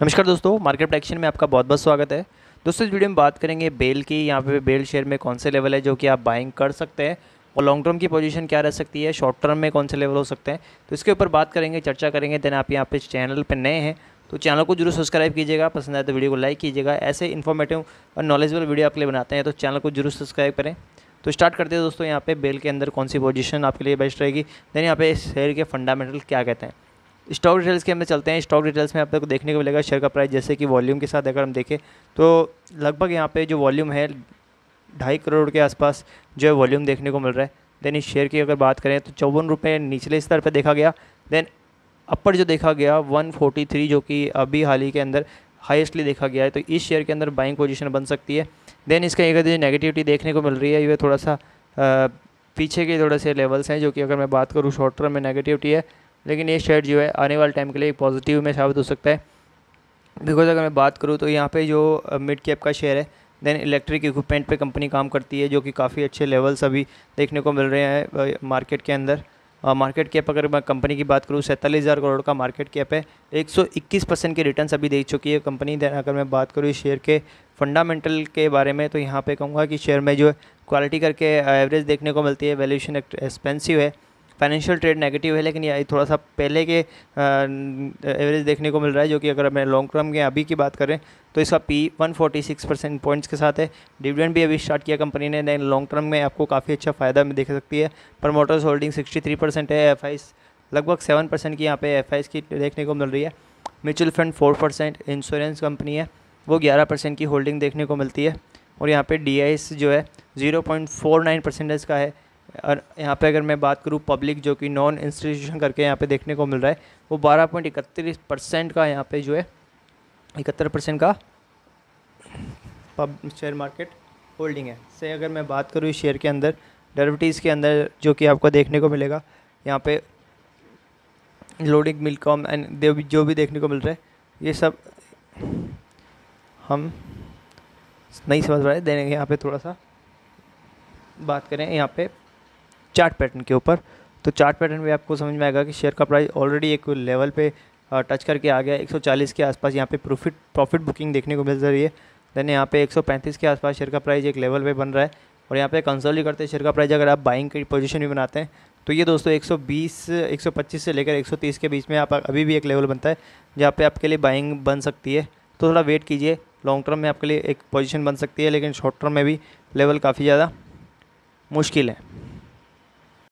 नमस्कार दोस्तों मार्केट प्रेक्शन में आपका बहुत बहुत स्वागत है दोस्तों इस वीडियो में बात करेंगे बेल की यहाँ पे बेल शेयर में कौन से लेवल है जो कि आप बाइंग कर सकते हैं और लॉन्ग टर्म की पोजीशन क्या रह सकती है शॉर्ट टर्म में कौन से लेवल हो सकते हैं तो इसके ऊपर बात करेंगे चर्चा करेंगे देन आप यहाँ पे चैनल पर नए हैं तो चैनल को जरूर सब्सक्राइब कीजिएगा पसंद आए तो वीडियो को लाइक कीजिएगा ऐसे इन्फॉर्मेटिव और नॉलेजबल वीडियो आपके लिए बनाते हैं तो चैनल को जरूर सब्सक्राइब करें तो स्टार्ट करते हैं दोस्तों यहाँ पे बेल के अंदर कौन सी पोजीशन आपके लिए बेस्ट रहेगी देन यहाँ पे शेयर के फंडामेंटल क्या कहते हैं स्टॉक डिटेल्स के अंदर चलते हैं स्टॉक डिटेल्स में आप तक देखने को मिलेगा शेयर का प्राइस जैसे कि वॉल्यूम के साथ अगर हम देखें तो लगभग यहाँ पे जो वॉल्यूम है ढाई करोड़ के आसपास जो है वॉल्यूम देखने को मिल रहा है देन इस शेयर की अगर बात करें तो चौवन रुपये निचले स्तर पर देखा गया देन अपर जो देखा गया 143 जो कि अभी हाल ही के अंदर हाईएस्टली देखा गया है तो इस शेयर के अंदर बाइंग पोजीशन बन सकती है देन इसका एक जो नेगेटिविटी देखने को मिल रही है ये थोड़ा सा आ, पीछे के थोड़े से लेवल्स हैं जो कि अगर मैं बात करूँ शॉर्ट टर्म में नेगेटिविटी है लेकिन ये शेड जो है आने वाले टाइम के लिए पॉजिटिव में साबित हो सकता है बिकॉज अगर मैं बात करूँ तो यहाँ पे जो मिड कैप का शेयर है देन इलेक्ट्रिक इक्विपमेंट पे कंपनी काम करती है जो कि काफ़ी अच्छे लेवल्स अभी देखने को मिल रहे हैं मार्केट के अंदर मार्केट कैप अगर मैं कंपनी की बात करूँ सैंतालीस हज़ार करोड़ का मार्केट कैप है 121 परसेंट के रिटर्न्स अभी दे चुकी है कंपनी देन अगर मैं बात करूँ इस शेयर के फंडामेंटल के बारे में तो यहाँ पे कहूँगा कि शेयर में जो क्वालिटी करके एवरेज देखने को मिलती है वैल्यूशन एक्सपेंसिव है फाइनेंशियल ट्रेड नेगेटिव है लेकिन ये थोड़ा सा पहले के एवरेज देखने को मिल रहा है जो कि अगर मैं लॉन्ग टर्म के अभी की बात करें तो इसका पी 146 परसेंट पॉइंट्स के साथ है डिविडेंड भी अभी स्टार्ट किया कंपनी ने देन लॉन्ग टर्म में आपको काफ़ी अच्छा फ़ायदा देख सकती है प्रमोटर्स होल्डिंग सिक्सटी परसेंट है एफ लगभग सेवन परसेंट की यहाँ पर एफ की देखने को मिल रही है mutual fund four percent insurance company है वो ग्यारह परसेंट की होल्डिंग देखने को मिलती है और यहाँ पे डी जो है zero point four nine percentage का है और यहाँ पे अगर मैं बात करूँ पब्लिक जो कि नॉन इंस्टीट्यूशन करके यहाँ पे देखने को मिल रहा है वो बारह पॉइंट इकतीस परसेंट का यहाँ पे जो है इकहत्तर परसेंट का पब शेयर मार्केट होल्डिंग है से अगर मैं बात करूँ शेयर के अंदर डेरिवेटिव्स के अंदर जो कि आपको देखने को मिलेगा यहाँ पे लोडिंग मिल कॉम एंड जो भी देखने को मिल रहा है ये सब हम नहीं समझ पा रहे देने यहाँ पे थोड़ा सा बात करें यहाँ पे चार्ट पैटर्न के ऊपर तो चार्ट पैटर्न में आपको समझ में आएगा कि शेयर का प्राइस ऑलरेडी एक लेवल पे टच करके आ गया 140 के आसपास यहाँ पे प्रॉफिट प्रॉफिट बुकिंग देखने को मिल रही है देन यहाँ पे 135 के आसपास शेयर का प्राइस एक लेवल पे बन रहा है और यहाँ पे कंसोली करते हैं शेयर का प्राइस अगर आप बाइंग की पोजिशन भी बनाते हैं तो ये दोस्तों एक सौ से लेकर एक के बीच में आप अभी भी एक लेवल बनता है जहाँ पर आपके लिए बाइंग बन सकती है तो थोड़ा वेट कीजिए लॉन्ग टर्म में आपके लिए एक पोजिशन बन सकती है लेकिन शॉर्ट टर्म में भी लेवल काफ़ी ज़्यादा मुश्किल है